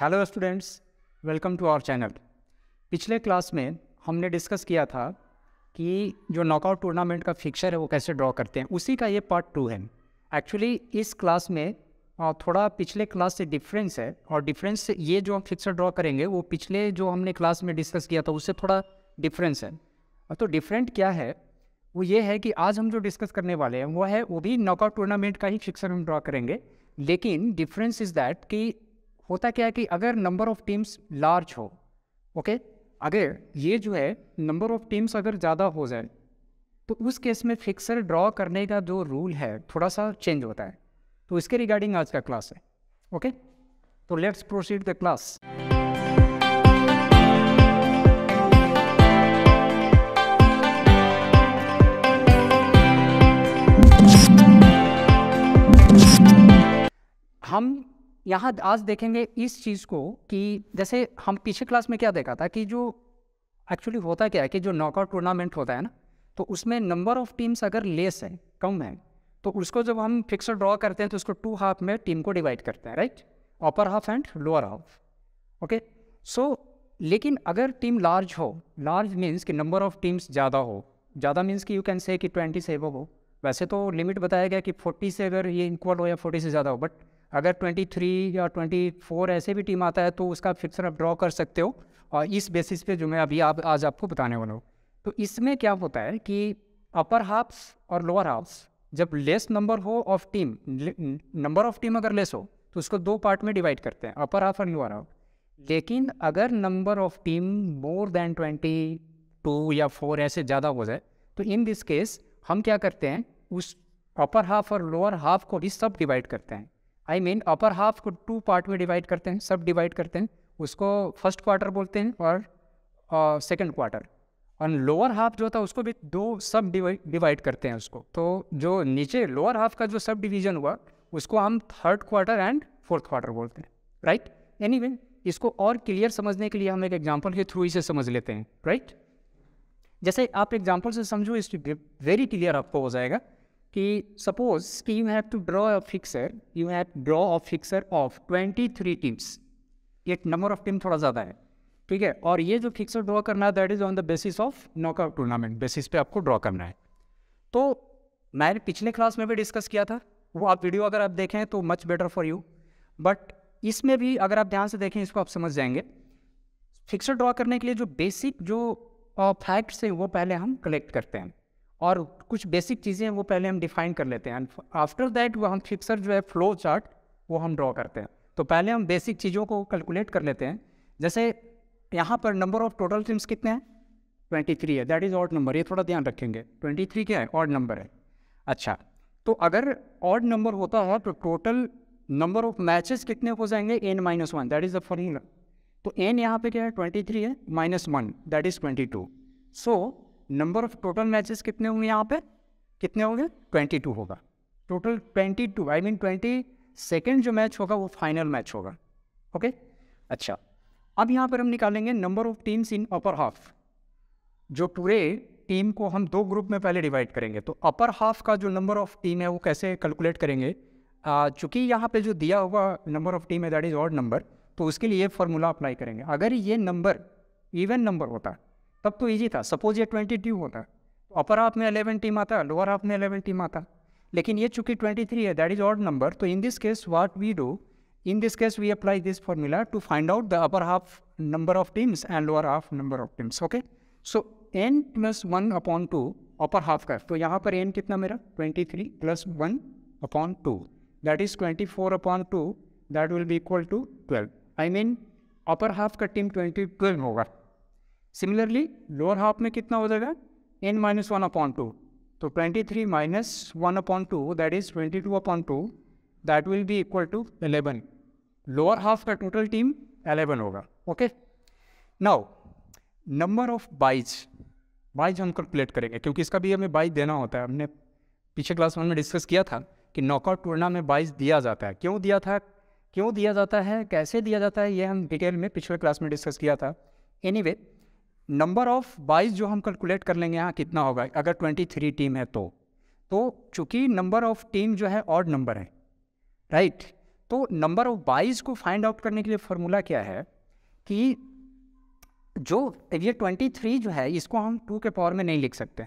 Hello students welcome to our channel पिछले class में हमने डिस्कस किया था कि जो नॉकआउट टूर्नामेंट का फिक्चर है वो कैसे ड्रॉ करते हैं उसी का ये पार्ट टू है एक्चुअली इस क्लास में थोड़ा पिछले क्लास से डिफरेंस है और डिफरेंस से ये जो हम फिक्चर ड्रॉ करेंगे वो पिछले जो हमने क्लास में डिस्कस किया था उससे थोड़ा डिफरेंस है तो डिफरेंट क्या है वो ये है कि आज हम जो डिस्कस करने वाले हैं वो है वो भी नॉकआउट टूर्नामेंट का ही फिक्सर हम ड्रॉ करेंगे लेकिन डिफरेंस इज़ दैट कि होता क्या है कि अगर नंबर ऑफ टीम्स लार्ज हो ओके अगर ये जो है नंबर ऑफ टीम्स अगर ज़्यादा हो जाए तो उस केस में फिक्सर ड्रॉ करने का जो रूल है थोड़ा सा चेंज होता है तो इसके रिगार्डिंग आज का क्लास है ओके तो लेट्स प्रोसीड द क्लास हम यहाँ आज देखेंगे इस चीज़ को कि जैसे हम पीछे क्लास में क्या देखा था कि जो एक्चुअली होता क्या है कि जो नॉकआउट टूर्नामेंट होता है ना तो उसमें नंबर ऑफ टीम्स अगर लेस है कम है तो उसको जब हम फिक्सर ड्रॉ करते हैं तो उसको टू हाफ में टीम को डिवाइड करते हैं right upper half and lower half okay so लेकिन अगर टीम लार्ज हो लार्ज मीन्स कि नंबर ऑफ टीम्स ज़्यादा हो ज़्यादा मीन्स कि यू कैन से कि ट्वेंटी से एबव हो वैसे तो लिमिट बताया गया कि फोर्टी से अगर ये इक्वल हो या फोर्टी से ज़्यादा हो बट अगर 23 या 24 ऐसे भी टीम आता है तो उसका फिक्सर आप ड्रॉ कर सकते हो और इस बेसिस पे जो मैं अभी आप आज आपको बताने वाला हूँ तो इसमें क्या होता है कि अपर हाफ्स और लोअर हाफ्स जब लेस नंबर हो of team number of team अगर लेस हो तो उसको दो पार्ट में डिवाइड करते हैं अपर हाफ और लोअर हाफ लेकिन अगर number of team more than twenty two या फोर ऐसे ज़्यादा हो जाए तो इन दिस केस हम क्या करते हैं उस अपर हाफ और लोअर हाफ को भी सब डिवाइड करते हैं आई मीन अपर हाफ को टू पार्ट में डिवाइड करते हैं सब डिवाइड करते हैं उसको फर्स्ट क्वार्टर बोलते हैं और सेकेंड क्वार्टर और लोअर हाफ जो था उसको भी दो सब डिवाइड करते हैं उसको तो जो नीचे लोअर हाफ का जो सब डिवीजन हुआ उसको हम third quarter and fourth quarter बोलते हैं राइट एनी anyway, इसको और क्लियर समझने के लिए हम एक एग्जाम्पल के थ्रू इसे समझ लेते हैं राइट right? जैसे आप एग्जाम्पल से समझो इस वेरी क्लियर आपको हो जाएगा कि सपोज कि you have to draw a fixture you have draw a fixture of twenty three teams एक नंबर ऑफ टीम थोड़ा ज़्यादा है ठीक है और ये जो फिक्सर ड्रॉ करना है that is on the basis of knockout tournament basis पे आपको ड्रॉ करना है तो मैंने पिछले क्लास में भी डिस्कस किया था वो आप वीडियो अगर आप देखें तो much better for you but इसमें भी अगर आप ध्यान से देखें इसको आप समझ जाएंगे फिक्सर ड्रॉ करने के लिए जो बेसिक जो फैक्ट्स हैं वो पहले हम कलेक्ट करते हैं और कुछ बेसिक चीज़ें हैं वो पहले हम डिफाइन कर लेते हैं आफ्टर दैट वो हम फिक्सर जो है फ्लो चार्ट वो हम ड्रॉ करते हैं तो पहले हम बेसिक चीज़ों को कैलकुलेट कर लेते हैं जैसे यहाँ पर नंबर ऑफ टोटल टीम्स कितने हैं ट्वेंटी थ्री है दैट इज़ ऑड नंबर ये थोड़ा ध्यान रखेंगे ट्वेंटी थ्री क्या है ऑड नंबर है अच्छा तो अगर ऑड नंबर होता है तो टोटल नंबर ऑफ मैचेस कितने हो जाएंगे n minus one that is the formula तो एन यहाँ पे क्या है ट्वेंटी थ्री है minus one that is twenty two so number of total matches कितने होंगे यहाँ पे कितने होंगे ट्वेंटी टू होगा total twenty two I mean twenty second जो मैच होगा वो फाइनल मैच होगा ओके okay? अच्छा अब यहाँ पर हम निकालेंगे number of teams in upper half जो पूरे टीम को हम दो ग्रुप में पहले डिवाइड करेंगे तो अपर हाफ का जो नंबर ऑफ टीम है वो कैसे कैलकुलेट करेंगे चूँकि यहाँ पे जो दिया हुआ नंबर ऑफ टीम है दैट इज़ ऑड नंबर तो उसके लिए ये फार्मूला अप्लाई करेंगे अगर ये नंबर इवन नंबर होता तब तो ईजी था सपोज ये ट्वेंटी टू होता तो अपर हाफ में अलेवन टीम आता लोअर हाफ में अलेवन टीम आता लेकिन ये चूंकि ट्वेंटी थ्री है दैट इज ऑड नंबर तो in this case what we do in this case we apply this formula to find out the upper half number of teams and lower half number of teams okay so n plus one upon two upper half का तो यहाँ पर n कितना मेरा twenty three plus one upon two that is twenty four upon two that will be equal to twelve I mean upper half का team twenty twelve होगा similarly lower half में कितना हो जाएगा n minus one upon two तो twenty three minus one upon two that is twenty two upon two that will be equal to eleven lower half का total team eleven होगा okay now number of byes byes हम calculate करेंगे क्योंकि इसका भी हमें buys देना होता है हमने पीछे क्लास वन में डिस्कस किया था कि नॉकआउट टूर्ना में बाइज दिया जाता है क्यों दिया था क्यों दिया जाता है कैसे दिया जाता है ये हम डिटेल में पिछले क्लास में डिस्कस किया था एनी anyway, नंबर ऑफ बाइस जो हम कैलकुलेट कर लेंगे यहाँ कितना होगा अगर ट्वेंटी थ्री टीम है तो तो चूँकि नंबर ऑफ टीम जो है ऑड नंबर है राइट तो नंबर ऑफ बाइस को फाइंड आउट करने के लिए फॉर्मूला क्या है कि जो ये ट्वेंटी थ्री जो है इसको हम टू के पावर में नहीं लिख सकते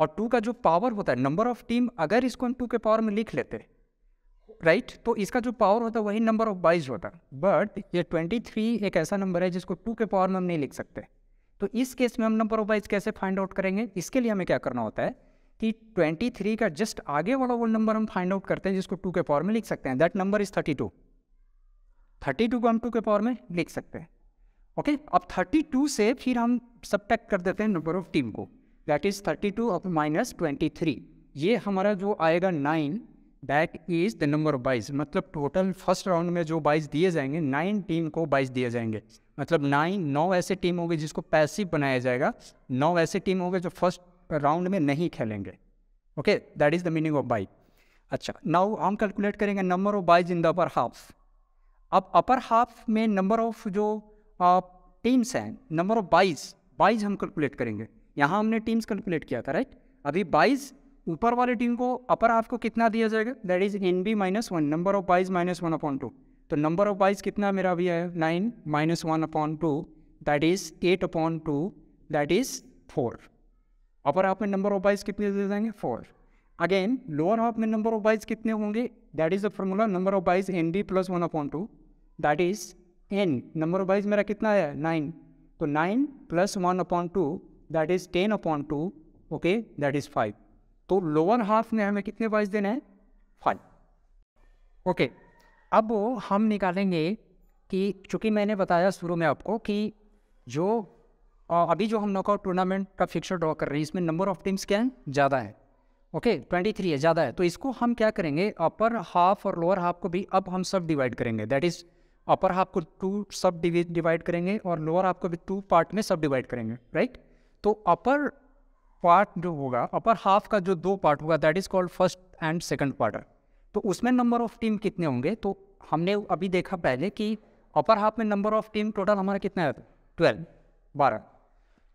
और टू का जो पावर होता है नंबर ऑफ टीम अगर इसको हम टू के पावर में लिख लेते राइट right? तो इसका जो पावर होता है वही नंबर ऑफ बाइज होता है बट ये ट्वेंटी थ्री एक ऐसा नंबर है जिसको टू के पावर में हम नहीं लिख सकते तो इस केस में हम नंबर ऑफ बाइज कैसे फाइंड आउट करेंगे इसके लिए हमें क्या करना होता है कि 23 का जस्ट आगे वाला वो नंबर हम फाइंड आउट करते हैं जिसको टू के पावर में लिख सकते हैं दैट नंबर इज 32 32 को हम टू के पावर में लिख सकते हैं ओके okay? अब टू से फिर हम टैक्ट कर देते हैं नंबर ऑफ टीम को that is thirty two minus twenty ये हमारा जो आएगा nine that is the number of byes मतलब टोटल फर्स्ट राउंड में जो बाइज दिए जाएंगे नाइन टीम को बाइज दिए जाएंगे मतलब नाइन नौ ऐसे टीम होंगे जिसको पैसिव बनाया जाएगा नौ ऐसे टीम होंगे जो फर्स्ट राउंड में नहीं खेलेंगे okay that is the meaning of byes अच्छा नाउ हम कैलकुलेट करेंगे number of byes in the upper half अब अपर हाफ में नंबर ऑफ जो टीम्स हैं नंबर ऑफ बाइज बाइज हम कैलकुलेट करेंगे यहाँ हमने टीम्स कैलकुलेट किया था राइट अभी बाइज ऊपर वाली टीम को अपर हाफ को कितना दिया जाएगा that is n b minus one number of byes minus one upon two तो नंबर ऑफ बाइज कितना मेरा अभी है nine minus one upon two that is eight upon two that is four upper half में number of byes कितने दिए जाएंगे four again lower half में नंबर ऑफ बाइज कितने होंगे that is the formula number of byes n b plus one upon two that is n number of byes मेरा कितना आया नाइन तो nine plus one upon two that is ten upon two okay that is five तो lower half में हमें कितने boys देने हैं फाइव ओके अब हम निकालेंगे कि चूंकि मैंने बताया शुरू में आपको कि जो अभी जो हम नॉकआउट टूर्नामेंट का फिक्सर ड्रॉ कर रहे हैं इसमें नंबर ऑफ टीम्स क्या है ज़्यादा है ओके ट्वेंटी थ्री है ज़्यादा है तो इसको हम क्या करेंगे अपर हाफ और लोअर हाफ को भी अब हम सब डिवाइड करेंगे दैट इज़ अपर हाफ को टू सब डिवाइड करेंगे और लोअर हाफ को भी टू पार्ट में सब डिवाइड करेंगे राइट तो अपर पार्ट जो होगा अपर हाफ का जो दो पार्ट होगा that is called first and second quarter तो उसमें नंबर ऑफ टीम कितने होंगे तो हमने अभी देखा पहले कि अपर हाफ में नंबर ऑफ टीम टोटल हमारा कितना है ट्वेल्व बारह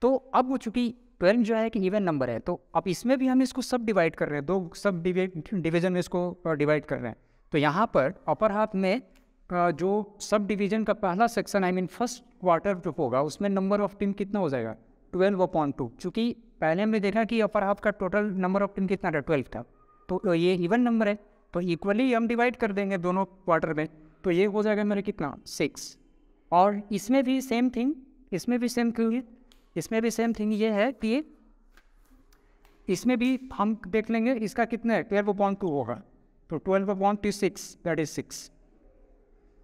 तो अब वो चूँकि ट्वेल्व जो है कि इवन नंबर है तो अब इसमें भी हम इसको सब डिवाइड कर रहे हैं दो सब डिवीजन में इसको डिवाइड कर रहे हैं तो यहाँ पर अपर हाफ में जो सब डिवीजन का पहला section I mean first quarter जो होगा उसमें नंबर ऑफ टीम कितना हो जाएगा ट्वेल्व अपॉइंट टू चूँकि पहले हमने देखा कि अपर हाफ का टोटल नंबर ऑफ टीम कितना था ट्वेल्व था तो, तो ये इवन नंबर है तो इक्वली हम डिवाइड कर देंगे दोनों क्वार्टर में तो ये हो जाएगा मेरा कितना सिक्स और इसमें भी सेम थिंग इसमें भी सेम क्यों इसमें भी सेम थिंग ये है कि इसमें भी हम देख लेंगे इसका कितना है ट्वेल्व पॉइंट टू होगा तो twelve point two six that is six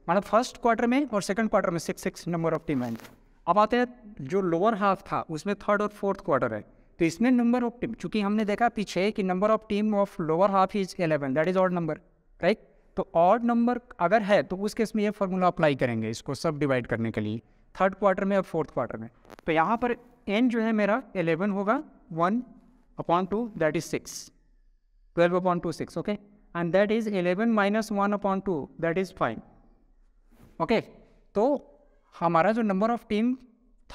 मतलब फर्स्ट क्वार्टर में और सेकंड क्वार्टर में six six number of team आएंगे अब आते हैं जो लोअर हाफ था उसमें थर्ड और फोर्थ क्वार्टर है तो इसमें नंबर ऑफ टीम चूंकि हमने देखा पीछे कि number of team of lower half is eleven that is odd number right तो ऑड नंबर अगर है तो उस केस में ये फार्मूला अप्लाई करेंगे इसको सब डिवाइड करने के लिए थर्ड क्वार्टर में और फोर्थ क्वार्टर में तो यहाँ पर एन जो है मेरा एलेवन होगा one upon two that is six twelve upon two six okay and that is eleven minus one upon two that is five okay तो हमारा जो number of team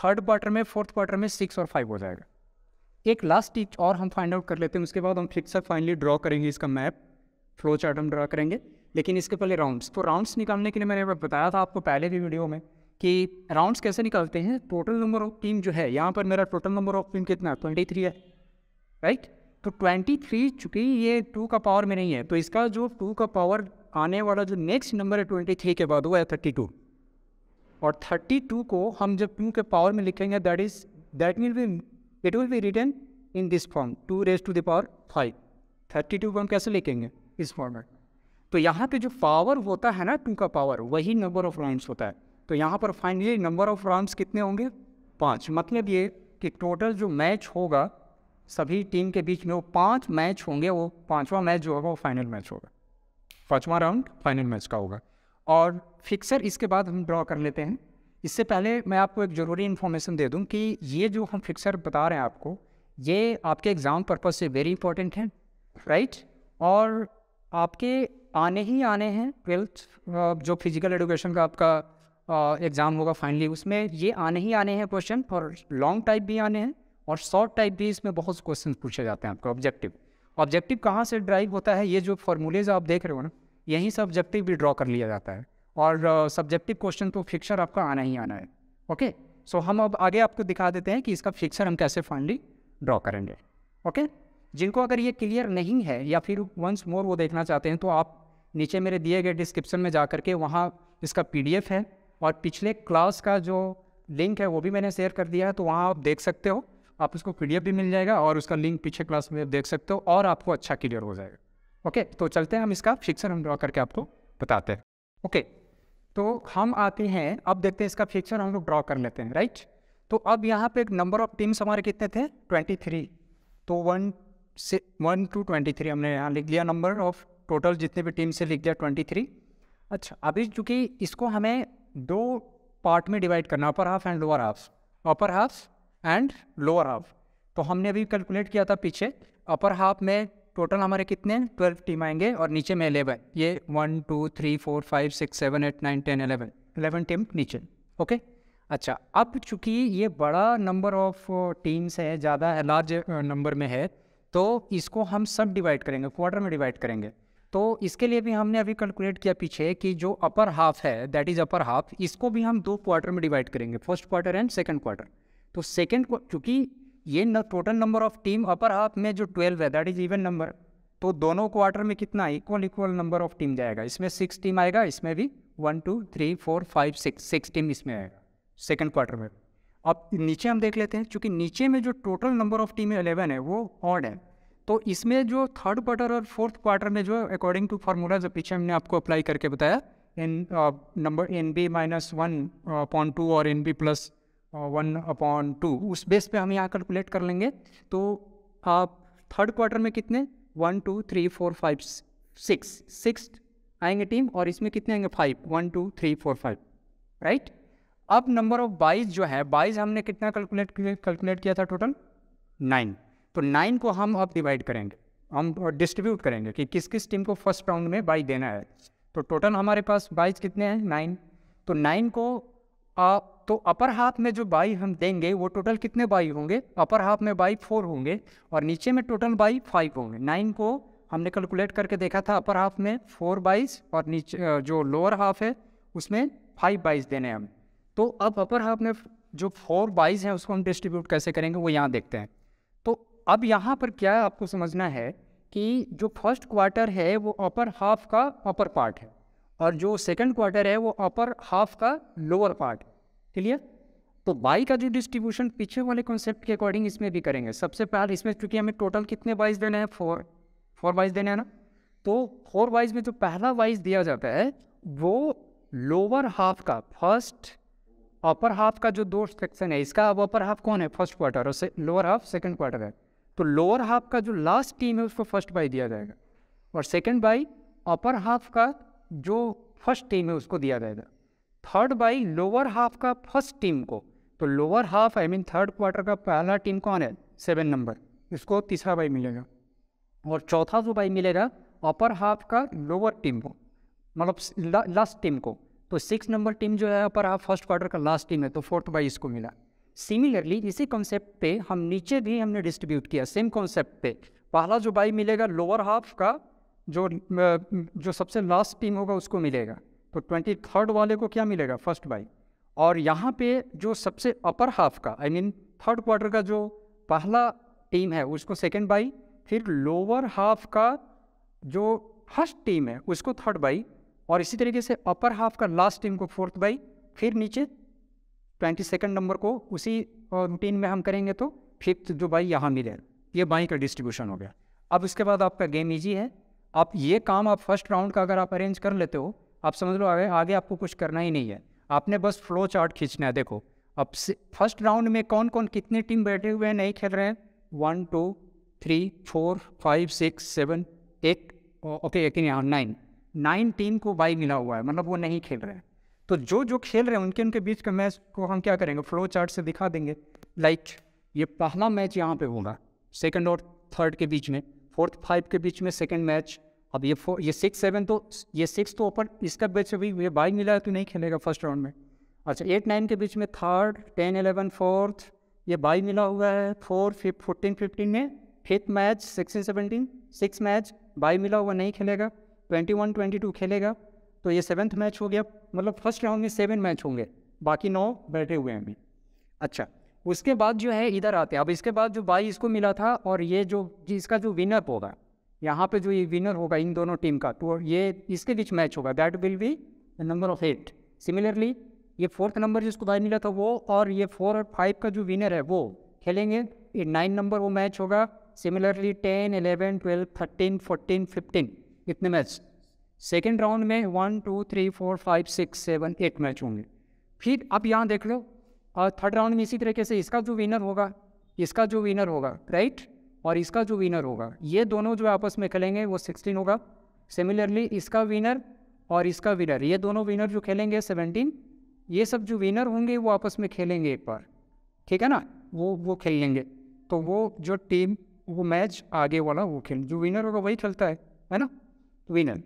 third quarter में फोर्थ क्वार्टर में six और five हो जाएगा एक last चीज और हम फाइंड आउट कर लेते हैं उसके बाद हम से फाइनली ड्रॉ करेंगे इसका मैप फ्लो चार्ट हम ड्रा करेंगे लेकिन इसके पहले राउंड्स तो राउंड्स निकालने के लिए मैंने बताया था आपको पहले भी वीडियो में कि राउंड्स कैसे निकालते हैं टोटल नंबर ऑफ टीम जो है यहाँ पर मेरा टोटल नंबर ऑफ टीम कितना है ट्वेंटी थ्री है राइट तो ट्वेंटी थ्री चूँकि ये टू का पावर में नहीं है तो इसका जो टू का पावर आने वाला जो नेक्स्ट नंबर है ट्वेंटी थ्री के बाद वो है थर्टी टू और थर्टी टू को हम जब टू के पावर में लिखेंगे that is that mean be it will be written in this form two raise to the power five thirty two को हम कैसे लिखेंगे इस फॉर्मेट तो यहाँ पे जो पावर होता है ना टू का पावर वही नंबर ऑफ राउंड्स होता है तो यहाँ पर फाइनली नंबर ऑफ राउंड्स कितने होंगे पाँच मतलब ये कि टोटल जो मैच होगा सभी टीम के बीच में वो पाँच मैच होंगे वो पाँचवा मैच जो होगा वो फाइनल मैच होगा पाँचवा राउंड फाइनल मैच का होगा और फिक्सर इसके बाद हम ड्रॉ कर लेते हैं इससे पहले मैं आपको एक ज़रूरी इन्फॉर्मेशन दे दूं कि ये जो हम फिक्सर बता रहे हैं आपको ये आपके एग्ज़ाम पर्पज़ से वेरी इंपॉर्टेंट हैं राइट और आपके आने ही आने हैं ट्वेल्थ जो फिजिकल एडुकेशन का आपका एग्ज़ाम होगा फाइनली उसमें ये आने ही आने हैं क्वेश्चन और लॉन्ग टाइप भी आने हैं और शॉर्ट टाइप भी इसमें बहुत से क्वेश्चन पूछे जाते हैं आपको ऑब्जेक्टिव ऑब्जेक्टिव कहाँ से ड्राइव होता है ये जो फॉर्मूलेज आप देख रहे हो ना यहीं से ऑब्जेक्टिव भी ड्रॉ कर लिया जाता है और सब्जेक्टिव क्वेश्चन तो फिक्सर आपका आना ही आना है ओके सो हम अब आगे आपको दिखा देते हैं कि इसका फिक्सर हम कैसे फाइनली ड्रॉ करेंगे ओके जिनको अगर ये क्लियर नहीं है या फिर वंस मोर वो देखना चाहते हैं तो आप नीचे मेरे दिए गए डिस्क्रिप्शन में जा करके वहाँ इसका पी है और पिछले क्लास का जो लिंक है वो भी मैंने शेयर कर दिया है तो वहाँ आप देख सकते हो आप उसको पी भी मिल जाएगा और उसका लिंक पिछले क्लास में देख सकते हो और आपको अच्छा क्लियर हो जाएगा ओके तो चलते हैं हम इसका फिक्सर हम ड्रॉ करके आपको बताते हैं ओके तो हम आते हैं अब देखते हैं इसका फिक्सर हम लोग ड्रॉ कर लेते हैं राइट तो अब यहाँ पे एक नंबर ऑफ टीम्स हमारे कितने थे 23 तो वन से वन टू ट्वेंटी थ्री हमने यहाँ लिख लिया नंबर ऑफ टोटल जितने भी टीम से लिख लिया ट्वेंटी थ्री अच्छा अभी चूँकि इसको हमें दो पार्ट में डिवाइड करना upper half and lower half upper half and lower half तो हमने अभी कैलकुलेट किया था पीछे अपर हाफ में टोटल हमारे कितने ट्वेल्व टीम आएंगे और नीचे में एलेवन ये one two three four five six seven eight nine ten eleven eleven team नीचे ओके अच्छा अब चूंकि ये बड़ा नंबर ऑफ टीम्स है ज़्यादा लार्ज नंबर में है तो इसको हम सब डिवाइड करेंगे क्वार्टर में डिवाइड करेंगे तो इसके लिए भी हमने अभी कैलकुलेट किया पीछे कि जो अपर हाफ है दैट इज़ अपर हाफ इसको भी हम दो क्वार्टर में डिवाइड करेंगे first quarter and second quarter तो क्वार चूँकि ये न total number of team upper half में जो ट्वेल्व है दैट इज इवन नंबर तो दोनों क्वार्टर में कितना equal equal number of team जाएगा इसमें सिक्स टीम आएगा इसमें भी one two three four five six six team इसमें आएगा सेकेंड क्वार्टर में अब नीचे हम देख लेते हैं क्योंकि नीचे में जो total number of team eleven है वो ऑड है तो इसमें जो थर्ड क्वार्टर और फोर्थ क्वार्टर में जो अकॉर्डिंग टू फार्मूला जो पीछे हमने आपको अप्लाई करके बताया n number n b minus one point two और n b plus one upon two उस बेस पे हम यहाँ कैलकुलेट कर लेंगे तो आप थर्ड क्वार्टर में कितने one two three four five six six आएंगे टीम और इसमें कितने आएंगे five one two three four five right अब नंबर ऑफ बाइज जो है बाइज हमने कितना कैलकुलेट कैलकुलेट किया था टोटल नाइन तो नाइन को हम अब डिवाइड करेंगे हम डिस्ट्रीब्यूट करेंगे कि किस किस टीम को फर्स्ट राउंड में बाई देना है तो टोटल हमारे पास बाइज कितने हैं नाइन तो नाइन को आप तो अपर हाफ में जो बाई हम देंगे वो टोटल कितने बाई होंगे अपर हाफ में बाई फोर होंगे और नीचे में टोटल बाई फाइव होंगे नाइन को हमने कैलकुलेट करके देखा था अपर हाफ में फोर बाईस और नीचे जो लोअर हाफ है उसमें फाइव बाईस देने हैं हम तो अब अपर हाफ में जो फोर बाईस है उसको हम डिस्ट्रीब्यूट कैसे करेंगे वो यहाँ देखते हैं तो अब यहाँ पर क्या आपको समझना है कि जो फर्स्ट क्वार्टर है वो अपर हाफ का अपर पार्ट है और जो सेकंड क्वार्टर है वो अपर हाफ का लोअर पार्ट है क्लियर तो बाई का जो डिस्ट्रीब्यूशन पीछे वाले कॉन्सेप्ट के अकॉर्डिंग इसमें भी करेंगे सबसे पहले इसमें क्योंकि हमें टोटल कितने वाइज देने हैं फोर फोर वाइज देने हैं ना तो फोर वाइज में जो पहला वाइज दिया जाता है वो लोअर हाफ का फर्स्ट अपर हाफ का जो दो सेक्शन है इसका अब अपर हाफ कौन है फर्स्ट क्वार्टर और लोअर हाफ सेकंड क्वार्टर है तो लोअर हाफ का जो लास्ट टीम है उसको फर्स्ट बाई दिया जाएगा और सेकंड बाई अपर हाफ का जो फर्स्ट टीम है उसको दिया जाएगा थर्ड बाई लोअर हाफ का फर्स्ट टीम को तो lower half I mean third quarter का पहला टीम कौन है सेवन नंबर इसको तीसरा बाई मिलेगा और चौथा जो बाई मिलेगा अपर हाफ का लोअर टीम को मतलब लास्ट टीम को तो सिक्स नंबर टीम जो है अपर हाफ फर्स्ट क्वार्टर का लास्ट टीम है तो फोर्थ बाई इसको मिला सिमिलरली इसी कॉन्सेप्ट पे हम नीचे भी हमने डिस्ट्रीब्यूट किया सेम कॉन्सेप्ट पे पहला जो बाई मिलेगा लोअर हाफ का जो जो सबसे लास्ट टीम होगा उसको मिलेगा तो ट्वेंटी थर्ड वाले को क्या मिलेगा फर्स्ट बाई और यहाँ पे जो सबसे अपर हाफ का आई मीन थर्ड क्वार्टर का जो पहला टीम है उसको सेकेंड बाई फिर लोअर हाफ का जो फर्स्ट टीम है उसको थर्ड बाई और इसी तरीके से अपर हाफ का लास्ट टीम को फोर्थ बाई फिर नीचे ट्वेंटी सेकेंड नंबर को उसी रूटीन में हम करेंगे तो फिफ्थ जो बाई यहाँ मिले ये बाई का डिस्ट्रीब्यूशन हो गया अब इसके बाद आपका गेम ईजी है आप ये काम आप फर्स्ट राउंड का अगर आप अरेंज कर लेते हो आप समझ लो आगे आगे आपको कुछ करना ही नहीं है आपने बस फ्लो चार्ट खींचना है देखो अब से फर्स्ट राउंड में कौन कौन कितने टीम बैठे हुए हैं नहीं खेल रहे हैं one two three four five six seven eight okay eighteen यहाँ नाइन नाइन टीम को बाई मिला हुआ है मतलब वो नहीं खेल रहे हैं तो जो जो खेल रहे हैं उनके उनके बीच का मैच को हम क्या करेंगे फ्लो चार्ट से दिखा देंगे लाइक like, ये पहला मैच यहाँ पे होगा सेकंड और थर्ड के बीच में फोर्थ फाइव के बीच में सेकंड मैच अब ये फोर ये सिक्स सेवन तो ये सिक्स तो ओपन इसका बीच अभी ये बाई मिला है तो नहीं खेलेगा फर्स्ट राउंड में अच्छा एट नाइन के बीच में थर्ड टेन एलेवन फोर्थ ये बाई मिला हुआ है फोर फिफ्थ फोर्टीन फिफ्टीन में fifth match sixteen seventeen six match bye मिला हुआ नहीं खेलेगा ट्वेंटी वन ट्वेंटी टू खेलेगा तो ये सेवन्थ मैच हो गया मतलब फर्स्ट राउंड में सेवन मैच होंगे बाकी नौ बैठे हुए हैं अभी अच्छा उसके बाद जो है इधर आते हैं अब इसके बाद जो बाई इसको मिला था और ये जो इसका जो विनअप होगा यहाँ पे जो ये विनर होगा इन दोनों टीम का तो ये इसके बीच मैच होगा that will be the number of eight similarly ये फोर्थ नंबर जिसको बाहर मिला था वो और ये फोर और फाइव का जो विनर है वो खेलेंगे ये नाइन नंबर वो मैच होगा similarly ten eleven twelve thirteen fourteen fifteen इतने मैच सेकेंड राउंड में one two three four five six seven eight match होंगे फिर अब यहाँ देख लो और थर्ड राउंड में इसी तरीके से इसका जो विनर होगा इसका जो विनर होगा राइट और इसका जो विनर होगा ये दोनों जो आपस में खेलेंगे वो सिक्सटीन होगा सिमिलरली इसका विनर और इसका विनर ये दोनों विनर जो खेलेंगे सेवनटीन ये सब जो विनर होंगे वो आपस में खेलेंगे एक बार ठीक है ना वो वो खेल लेंगे तो वो जो टीम वो मैच आगे वाला वो खेल जो विनर होगा वही खेलता है है ना winner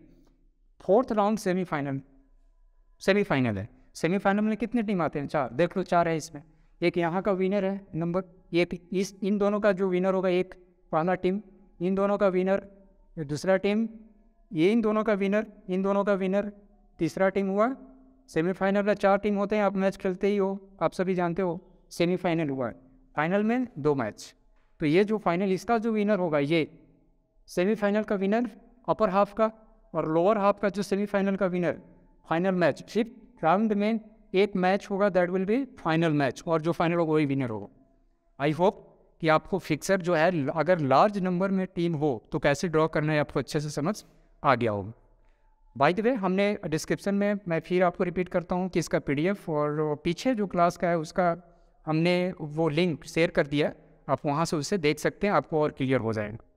fourth round semifinal semifinal है सेमीफाइनल में कितने टीम आते हैं चार देख लो चार है इसमें एक यहाँ का विनर है नंबर एक इस इन दोनों का जो विनर होगा एक पहला टीम इन दोनों का विनर दूसरा टीम ये इन दोनों का विनर इन दोनों का विनर तीसरा टीम हुआ सेमीफाइनल में चार टीम होते हैं आप मैच खेलते ही हो आप सभी जानते हो सेमीफाइनल हुआ फाइनल में दो मैच तो ये जो फाइनल इसका जो विनर होगा ये सेमीफाइनल का विनर अपर हाफ का और लोअर हाफ का जो सेमीफाइनल का विनर फाइनल मैच सिर्फ राउंड में एक मैच होगा that will be final match और जो फाइनल होगा वही विनर होगा आई होप कि आपको फिक्सर जो है अगर लार्ज नंबर में टीम हो तो कैसे ड्रॉ करना है आपको अच्छे से समझ आ गया होगा बाय द वे हमने डिस्क्रिप्शन में मैं फिर आपको रिपीट करता हूँ कि इसका पी और पीछे जो क्लास का है उसका हमने वो लिंक शेयर कर दिया आप वहाँ से उसे देख सकते हैं आपको और क्लियर हो जाएगा